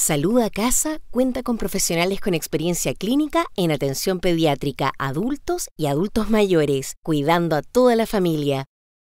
Salud a Casa cuenta con profesionales con experiencia clínica en atención pediátrica, adultos y adultos mayores, cuidando a toda la familia.